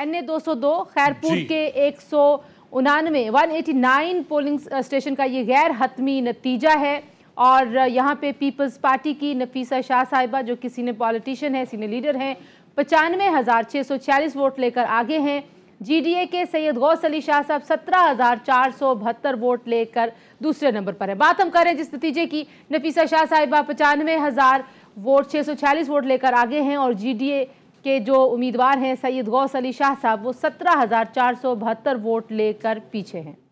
N A दो सौ दो खैरपुर के एक सौ उनानवे one eighty nine polling station का ये गैर हतमी नतीजा है और uh, यहाँ पे पीपल्स पार्टी की नफीसा शाह साहिबा जो कि सीनियर पॉलिटिशियन है सीनियर लीडर हैं पचानवे हज़ार छः सौ छियालीस वोट लेकर आगे हैं जीडीए के सैयद गौस अली शाह साहब सत्रह हज़ार चार सौ बहत्तर वोट लेकर दूसरे नंबर पर है बात हम कर रहे हैं जिस नतीजे की नफीसा शाह साहिबा पचानवे हज़ार वोट छः सौ छियालीस वोट लेकर आगे हैं और जी के जो उम्मीदवार हैं सैयद गौस अली शाह साहब वो सत्रह हज़ार चार सौ बहत्तर वोट लेकर पीछे हैं